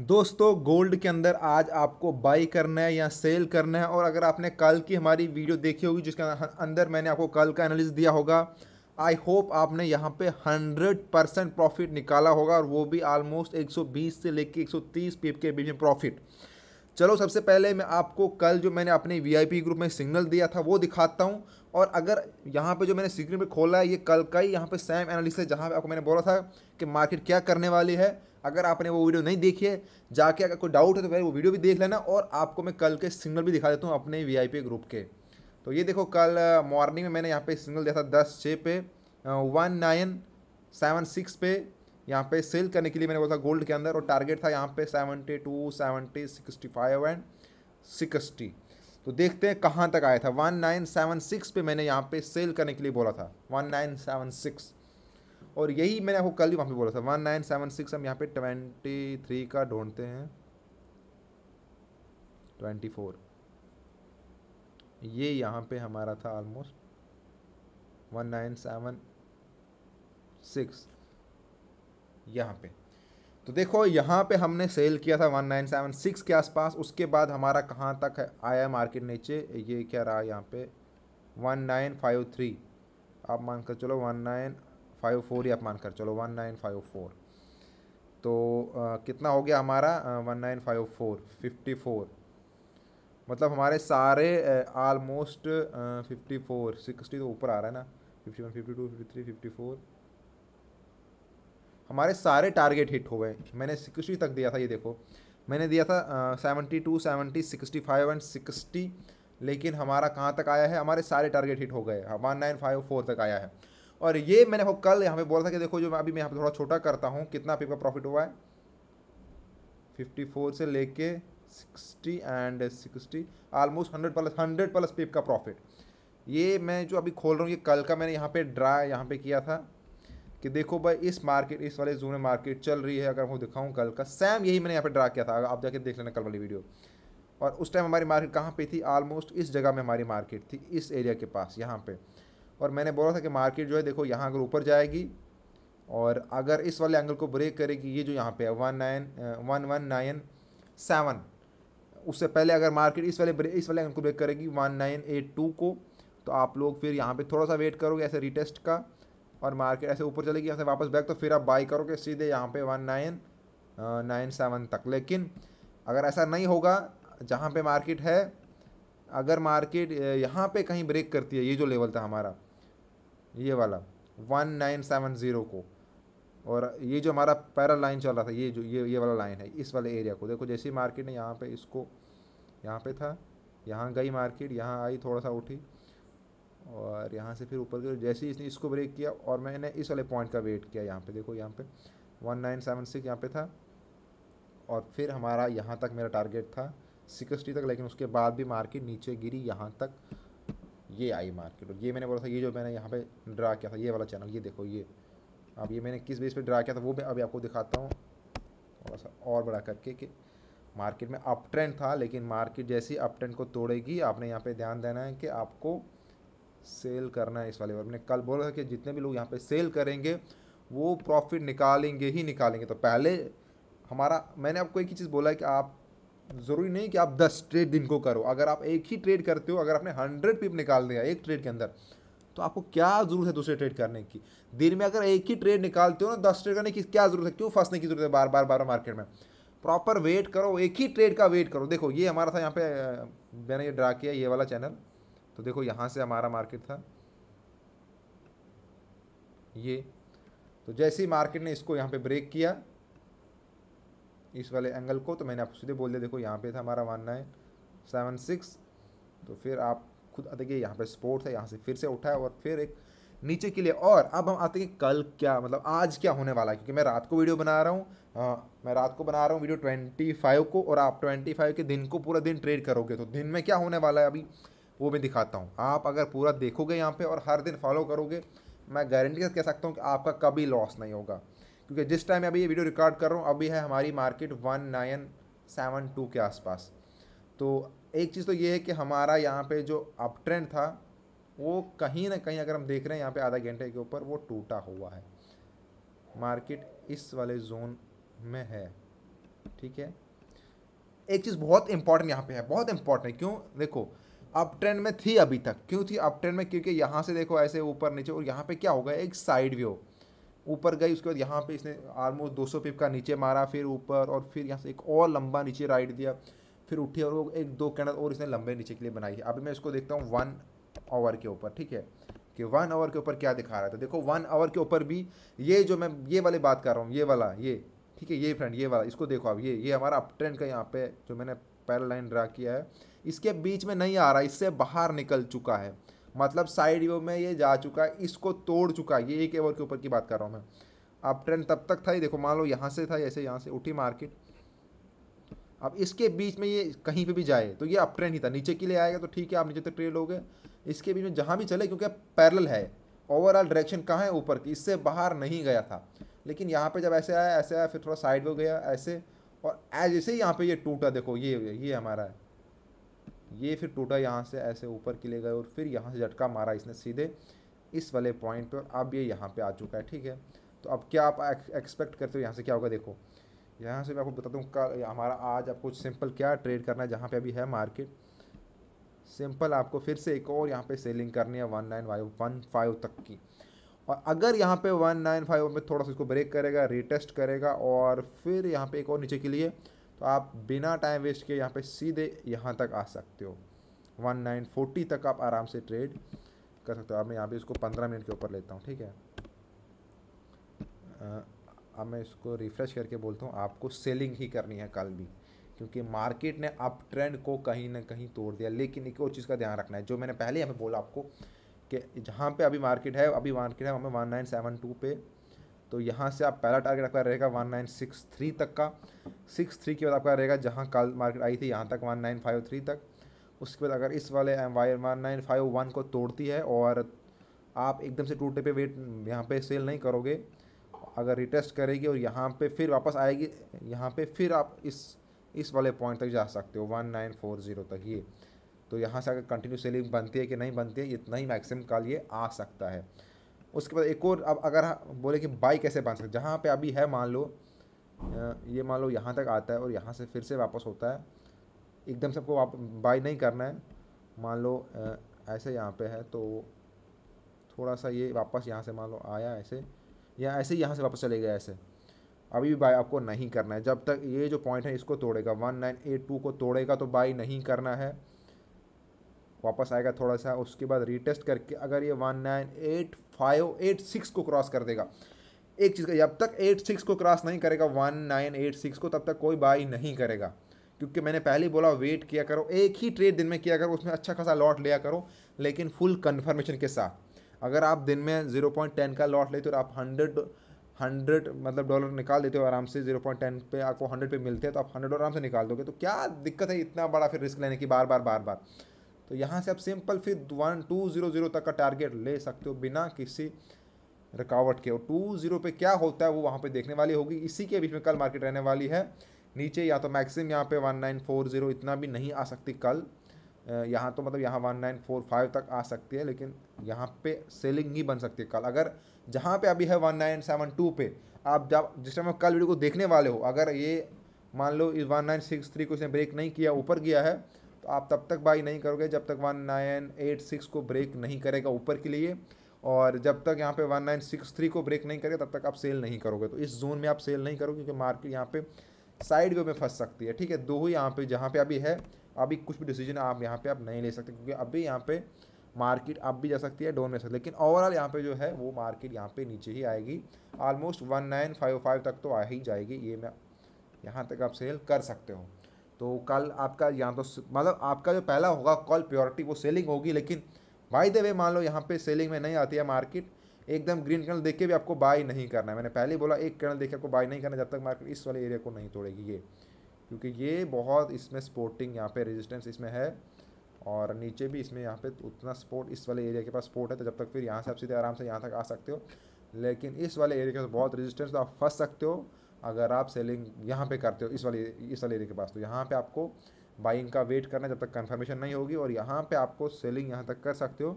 दोस्तों गोल्ड के अंदर आज आपको बाई करना है या सेल करना है और अगर आपने कल की हमारी वीडियो देखी होगी जिसके अंदर मैंने आपको कल का एनालिस दिया होगा आई होप आपने यहाँ पे 100 परसेंट प्रॉफिट निकाला होगा और वो भी ऑलमोस्ट 120 से लेके 130 पीप के बीच में प्रॉफिट चलो सबसे पहले मैं आपको कल जो मैंने अपने वी ग्रुप में सिग्नल दिया था वो दिखाता हूँ और अगर यहाँ पे जो मैंने सिग्नल पे खोला है ये कल का ही यहाँ पे सेम एनालिस है जहाँ पे आपको मैंने बोला था कि मार्केट क्या करने वाली है अगर आपने वो वीडियो नहीं देखी है जाके अगर कोई डाउट है तो भाई वो वीडियो भी देख लेना और आपको मैं कल के सिग्नल भी दिखा देता हूँ अपने वी ग्रुप के तो ये देखो कल मॉर्निंग में मैंने यहाँ पे सिग्नल दिया था दस छः पे वन नाइन सेवन सिक्स पे यहाँ पे सेल करने के लिए मैंने बोला था गोल्ड के अंदर और टारगेट था यहाँ पे seventy two seventy sixty five and sixty तो देखते हैं कहाँ तक आया था वन नाइन सेवन सिक्स पे मैंने यहाँ पे सेल करने के लिए बोला था वन नाइन सेवन सिक्स और यही मैंने आपको कल भी वहाँ पे बोला था वन नाइन सेवन सिक्स हम यहाँ पे ट्वेंटी थ्री का ढूंढते हैं ट्वेंटी फोर ये यहाँ पे हमारा था almost one nine seven six यहाँ पे तो देखो यहाँ पे हमने सेल किया था वन नाइन सेवन सिक्स के आसपास उसके बाद हमारा कहाँ तक है आया मार्केट नीचे ये क्या रहा यहाँ पे वन नाइन फाइव थ्री आप मानकर चलो one nine five four oh ही आप मानकर चलो वन नाइन फाइव फोर तो आ, कितना हो गया हमारा one nine five four fifty four मतलब हमारे सारे आलमोस्ट फिफ्टी फोर सिक्सटी तो ऊपर आ रहा है ना fifty one fifty two fifty three fifty four हमारे सारे टारगेट हिट हो गए मैंने सिक्सटी तक दिया था ये देखो मैंने दिया था seventy two seventy sixty five and sixty लेकिन हमारा कहाँ तक आया है हमारे सारे टारगेट हिट हो गए वन नाइन फाइव फोर तक आया है और ये मैंने आपको कल यहाँ पे बोला था कि देखो जो मैं अभी मैं यहाँ पे थोड़ा छोटा करता हूँ कितना आपके का प्रॉफिट हुआ है फिफ्टी फोर से लेके sixty and sixty almost hundred plus hundred plus pip का प्रॉफिट ये मैं जो अभी खोल रहा हूँ ये कल का मैंने यहाँ पे ड्रा यहाँ पे किया था कि देखो भाई इस मार्केट इस वाले जोन में मार्केट चल रही है अगर मैं दिखाऊँ कल का सेम यही मैंने यहाँ पे ड्रा किया था आप जाके देख लेना कल वाली वीडियो और उस टाइम हमारी मार्केट कहाँ पर थी आलमोस्ट इस जगह में हमारी मार्केट थी इस एरिया के पास यहाँ पर और मैंने बोला था कि मार्केट जो है देखो यहाँ अगर ऊपर जाएगी और अगर इस वाले एंगल को ब्रेक करेगी ये जो यहाँ पे है one nine one one nine seven उससे पहले अगर मार्केट इस वाले इस वाले एंगल को ब्रेक करेगी वन नाइन एट टू को तो आप लोग फिर यहाँ पे थोड़ा सा वेट करोगे ऐसे रिटेस्ट का और मार्केट ऐसे ऊपर चलेगी यहाँ से वापस बैक तो फिर आप बाई करोगे सीधे यहाँ पर वन नाइन नाइन सेवन तक लेकिन अगर ऐसा नहीं होगा जहाँ पर मार्केट है अगर मार्केट uh, यहाँ पर कहीं ब्रेक करती है ये जो लेवल था हमारा ये वाला वन नाइन सेवन ज़ीरो को और ये जो हमारा पैरल लाइन चल रहा था ये जो ये ये वाला लाइन है इस वाले एरिया को देखो जैसी मार्केट ने यहाँ पे इसको यहाँ पे था यहाँ गई मार्केट यहाँ आई थोड़ा सा उठी और यहाँ से फिर ऊपर गई जैसे ही इसने इसको ब्रेक किया और मैंने इस वाले पॉइंट का वेट किया यहाँ पे देखो यहाँ पे वन नाइन सेवन सिक्स यहाँ पर था और फिर हमारा यहाँ तक मेरा टारगेट था सिक्सटी तक लेकिन उसके बाद भी मार्केट नीचे गिरी यहाँ तक ये आई मार्केट और ये मैंने बोला था ये जो मैंने यहाँ पे ड्रा किया था ये वाला चैनल ये देखो ये अब ये मैंने किस बेस पे ड्रा किया था वो मैं अभी आपको दिखाता हूँ थोड़ा सा और बड़ा करके कि मार्केट में अप ट्रेंड था लेकिन मार्केट जैसी अप ट्रेंड को तोड़ेगी आपने यहाँ पे ध्यान देना है कि आपको सेल करना है इस वाले बार मैंने कल बोला था कि जितने भी लोग यहाँ पर सेल करेंगे वो प्रॉफिट निकालेंगे ही निकालेंगे तो पहले हमारा मैंने आपको एक ही चीज़ बोला है कि आप ज़रूरी नहीं कि आप दस ट्रेड दिन को करो अगर आप एक ही ट्रेड करते हो अगर आपने हंड्रेड पिप निकाल दिया एक ट्रेड के अंदर तो आपको क्या ज़रूरत है दूसरे ट्रेड करने की दिन में अगर एक ही ट्रेड निकालते हो ना दस ट्रेड करने की क्या ज़रूरत है क्यों फंसने की ज़रूरत है बार बार बार मार्केट में प्रॉपर वेट करो एक ही ट्रेड का वेट करो देखो ये हमारा था यहाँ पे मैंने ये ड्रा किया ये वाला चैनल तो देखो यहाँ से हमारा मार्केट था ये तो जैसे ही मार्केट ने इसको यहाँ पे ब्रेक किया इस वाले एंगल को तो मैंने आपको सीधे बोल दिया देखो यहाँ पे था हमारा वन नाइन सेवन सिक्स तो फिर आप खुद आते कि यहाँ पे स्पोर्ट है यहाँ से फिर से उठाया और फिर एक नीचे के लिए और अब हम आते हैं कल क्या मतलब आज क्या होने वाला है क्योंकि मैं रात को वीडियो बना रहा हूँ हाँ, मैं रात को बना रहा हूँ वीडियो ट्वेंटी फाइव को और आप ट्वेंटी फाइव के दिन को पूरा दिन ट्रेड करोगे तो दिन में क्या होने वाला है अभी वो मैं दिखाता हूँ आप अगर पूरा देखोगे यहाँ पर और हर दिन फॉलो करोगे मैं गारंटी से कह सकता हूँ कि आपका कभी लॉस नहीं होगा क्योंकि जिस टाइम अभी ये वीडियो रिकॉर्ड कर रहा हूँ अभी है हमारी market one nine seven two के आसपास तो एक चीज़ तो ये है कि हमारा यहाँ पे जो अप ट्रेंड था वो कहीं ना कहीं अगर हम देख रहे हैं यहाँ पे आधा घंटे के ऊपर वो टूटा हुआ है मार्केट इस वाले जोन में है ठीक है एक चीज़ बहुत इंपॉर्टेंट यहाँ पे है बहुत इंपॉर्टेंट क्यों देखो अप ट्रेंड में थी अभी तक क्यों थी अप ट्रेंड में क्योंकि यहाँ से देखो ऐसे ऊपर नीचे और यहाँ पे क्या होगा एक साइड व्यू ऊपर गई उसके बाद यहाँ पे इसने आलमोस्ट 200 पिप का नीचे मारा फिर ऊपर और फिर यहाँ से एक और लंबा नीचे राइड दिया फिर उठी और वो एक दो कैंडल और इसने लंबे नीचे के लिए बनाई है अभी मैं इसको देखता हूँ वन आवर के ऊपर ठीक है कि वन आवर के ऊपर क्या दिखा रहा था देखो वन आवर के ऊपर भी ये जो मैं ये वाले बात कर रहा हूँ ये वाला ये ठीक है ये फ्रेंड ये वाला इसको देखो अब ये ये हमारा अप ट्रेंड का यहाँ पे जो मैंने पैरा लाइन ड्रा किया है इसके बीच में नहीं आ रहा इससे बाहर निकल चुका है मतलब साइड व्यू में ये जा चुका है इसको तोड़ चुका है ये एक एवर के ऊपर की बात कर रहा हूँ मैं अब ट्रेंड तब तक था ये देखो मान लो यहाँ से था ऐसे यहाँ से उठी मार्केट अब इसके बीच में ये कहीं पे भी जाए तो ये अप ट्रेंड ही था नीचे के लिए आएगा तो ठीक है आप नीचे तक तो ट्रेड लोगे इसके बीच में जहाँ भी चले क्योंकि पैरल है ओवरऑल डायरेक्शन कहाँ है ऊपर की इससे बाहर नहीं गया था लेकिन यहाँ पर जब ऐसे आया ऐसे आया फिर थोड़ा साइड हो गया ऐसे और ऐसे ही यहाँ पर ये टूटा देखो ये ये हमारा है ये फिर टूटा यहाँ से ऐसे ऊपर के लिए गए और फिर यहाँ से झटका मारा इसने सीधे इस वाले पॉइंट पर अब ये यहाँ पे आ चुका है ठीक है तो अब क्या आप एक्सपेक्ट करते हो यहाँ से क्या होगा देखो यहाँ से मैं आपको बता दूँ कल हमारा आज आपको सिंपल क्या ट्रेड करना है जहाँ पे अभी है मार्केट सिंपल आपको फिर से एक और यहाँ पे सेलिंग करनी है one nine five one five तक की और अगर यहाँ पे वन नाइन फाइव में थोड़ा सा इसको ब्रेक करेगा रिटेस्ट करेगा और फिर यहाँ पे एक और नीचे के लिए तो आप बिना टाइम वेस्ट किए यहाँ पे सीधे यहाँ तक आ सकते हो वन नाइन फोर्टी तक आप आराम से ट्रेड कर सकते हो अब मैं यहाँ पे इसको पंद्रह मिनट के ऊपर लेता हूँ ठीक है अब मैं इसको रिफ़्रेश करके बोलता हूँ आपको सेलिंग ही करनी है कल भी क्योंकि मार्केट ने अप ट्रेंड को कहीं ना कहीं तोड़ दिया लेकिन एक और चीज़ का ध्यान रखना है जो मैंने पहले यहाँ पे बोला आपको कि जहाँ पे अभी मार्केट है अभी मार्केट है हमें वन नाइन सेवन टू पे तो यहाँ से आप पहला टारगेट आपका रहेगा वन नाइन सिक्स थ्री तक का सिक्स थ्री के बाद आपका रहेगा जहाँ कल मार्केट आई थी यहाँ तक वन नाइन फाइव थ्री तक उसके बाद अगर इस वाले M Y one nine five one को तोड़ती है और आप एकदम से टूटे पे वेट यहाँ पे सेल नहीं करोगे अगर रिटेस्ट करेगी और यहाँ पे फिर वापस आएगी यहाँ पे फिर आप इस इस वाले पॉइंट तक जा सकते हो वन नाइन फोर ज़ीरो तक ये तो यहाँ से अगर कंटिन्यू सेलिंग बनती है कि नहीं बनती है इतना ही मैक्सिमम कल ये आ सकता है उसके बाद एक और अब अगर बोले कि बाई कैसे बांध सकते जहाँ पे अभी है मान लो ये मान लो यहाँ तक आता है और यहाँ से फिर से वापस होता है एकदम से आपको बाई नहीं करना है मान लो ऐसे यहाँ पे है तो थोड़ा सा ये वापस यहाँ से मान लो आया ऐसे या ऐसे यहाँ से वापस चले गया ऐसे अभी भी बाई आपको नहीं करना है जब तक ये जो पॉइंट है इसको तोड़ेगा वन नाइन एट टू को तोड़ेगा तो बाई नहीं करना है वापस आएगा थोड़ा सा उसके बाद रीटेस्ट करके अगर ये one nine eight five eight six को क्रॉस कर देगा एक चीज़ का जब तक एट सिक्स को क्रॉस नहीं करेगा वन नाइन एट सिक्स को तब तक कोई बाई नहीं करेगा क्योंकि मैंने पहले बोला वेट किया करो एक ही ट्रेड दिन में किया करो उसमें अच्छा खासा लॉट लिया करो लेकिन फुल कन्फर्मेशन के साथ अगर आप दिन में जीरो पॉइंट टेन का लॉट लेते हो तो आप हंड्रेड हंड्रेड मतलब डॉलर निकाल देते हो आराम से जीरो पॉइंट टेन पे आपको हंड्रेड पे मिलते हैं तो आप हंड्रेड आराम से निकाल दोगे तो क्या दिक्कत है इतना बड़ा फिर रिस्क लेने की बार बार बार बार तो यहाँ से आप सिंपल फिर वन टू ज़ीरो ज़ीरो तक का टारगेट ले सकते हो बिना किसी रुकावट के और टू ज़ीरो पे क्या होता है वो वहाँ पे देखने वाली होगी इसी के बीच में कल मार्केट रहने वाली है नीचे या तो मैक्सिमम यहाँ पे वन नाइन फोर ज़ीरो इतना भी नहीं आ सकती कल यहाँ तो मतलब यहाँ वन नाइन फोर फाइव तक आ सकती है लेकिन यहाँ पे सेलिंग ही बन सकती है कल अगर जहाँ पे अभी है वन नाइन सेवन टू पे आप जब जिस टाइम कल वीडियो को देखने वाले हो अगर ये मान लो इस वन नाइन सिक्स थ्री को इसने ब्रेक नहीं किया ऊपर गया है तो आप तब तक बाई नहीं करोगे जब तक वन नाइन एट सिक्स को ब्रेक नहीं करेगा ऊपर के लिए और जब तक यहाँ पे वन नाइन सिक्स थ्री को ब्रेक नहीं करेगा तब तक आप सेल नहीं करोगे तो इस जोन में आप सेल नहीं करोगे क्योंकि मार्केट यहाँ पे साइड वे में फंस सकती है ठीक है दो ही यहाँ पे जहाँ पे अभी है अभी कुछ भी डिसीजन आप यहाँ पे आप नहीं ले सकते क्योंकि अभी यहाँ पे मार्केट अब भी जा सकती है डोन में सकती लेकिन ओवरऑल यहाँ पे जो है वो मार्केट यहाँ पे नीचे ही आएगी almost one nine five five तक तो आ ही जाएगी ये मैं यहाँ तक आप सेल कर सकते हो तो कल आपका यहाँ तो मतलब आपका जो पहला होगा कॉल प्योरिटी वो सेलिंग होगी लेकिन बाई द वे मान लो यहाँ पे सेलिंग में नहीं आती है मार्केट एकदम ग्रीन कैनल देख के भी आपको बाई नहीं करना है मैंने पहले ही बोला एक कैनल देख के आपको बाय नहीं करना जब तक मार्केट इस वाले एरिया को नहीं तोड़ेगी ये क्योंकि ये बहुत इसमें स्पोर्टिंग यहाँ पे रेजिस्टेंस इसमें है और नीचे भी इसमें यहाँ पे उतना सपोर्ट इस वाले एरिया के पास सपोर्ट है तो जब तक फिर यहाँ से आप सीधे आराम से यहाँ तक आ सकते हो लेकिन इस वाले एरिया के पास बहुत रजिस्टेंस तो आप फंस सकते हो अगर आप सेलिंग यहाँ पे करते हो इस वाले इस वाले एरिया के पास तो यहाँ पे आपको बाइंग का वेट करना जब तक कंफर्मेशन नहीं होगी और यहाँ पे आपको सेलिंग यहाँ तक कर सकते हो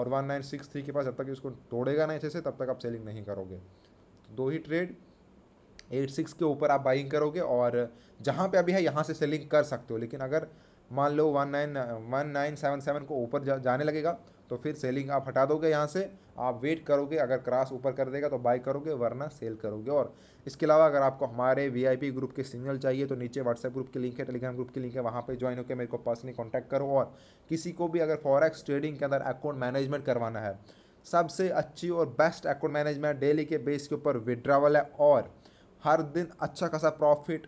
और वन नाइन सिक्स थ्री के पास जब तक इसको तोड़ेगा नहीं अच्छे से तब तक आप सेलिंग नहीं करोगे तो दो ही ट्रेड एट सिक्स के ऊपर आप बाइंग करोगे और जहाँ पर अभी है यहाँ से सेलिंग कर सकते हो लेकिन अगर मान लो one nine one nine seven seven को ऊपर जा, जाने लगेगा तो फिर सेलिंग आप हटा दोगे यहाँ से आप वेट करोगे अगर क्रॉस ऊपर कर देगा तो बाय करोगे वरना सेल करोगे और इसके अलावा अगर आपको हमारे वीआईपी ग्रुप के सिग्नल चाहिए तो नीचे व्हाट्सएप ग्रुप की लिंक है टेलीग्राम ग्रुप की लिंक है वहाँ पर ज्वाइन होकर मेरे को पर्सनली कॉन्टैक्ट करो और किसी को भी अगर फॉरेक्स ट्रेडिंग के अंदर अकाउंट मैनेजमेंट करवाना है सबसे अच्छी और बेस्ट अकाउंट मैनेजमेंट डेली के बेस के ऊपर विड्रावल है और हर दिन अच्छा खासा प्रॉफिट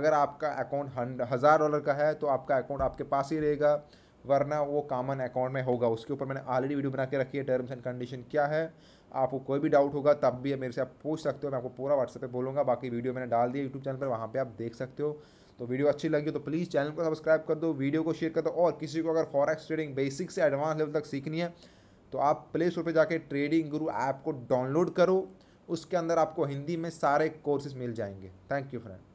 अगर आपका अकाउंट हंड हज़ार डॉलर का है तो आपका अकाउंट आपके पास ही रहेगा वरना वो कॉमन अकाउंट में होगा उसके ऊपर मैंने ऑलरेडी वीडियो बना के रखी है टर्म्स एंड कंडीशन क्या है आपको कोई भी डाउट होगा तब भी मेरे से आप पूछ सकते हो मैं आपको पूरा व्हाट्सएप पे बोलूँगा बाकी वीडियो मैंने डाल दिया यूट्यूब चैनल पर वहाँ पर आप देख सकते हो तो वीडियो अच्छी लगी तो प्लीज़ चैनल को सब्सक्राइब कर दो वीडियो को शेयर कर दो और किसी को अगर फॉरेक्स ट्रेडिंग बेसिक से एडवांस लेवल तक सीखनी है तो आप प्ले स्टोर पर जाकर ट्रेडिंग गुरु ऐप को डाउनलोड करो उसके अंदर आपको हिंदी में सारे कोर्सेज मिल जाएंगे थैंक यू फ्रेंड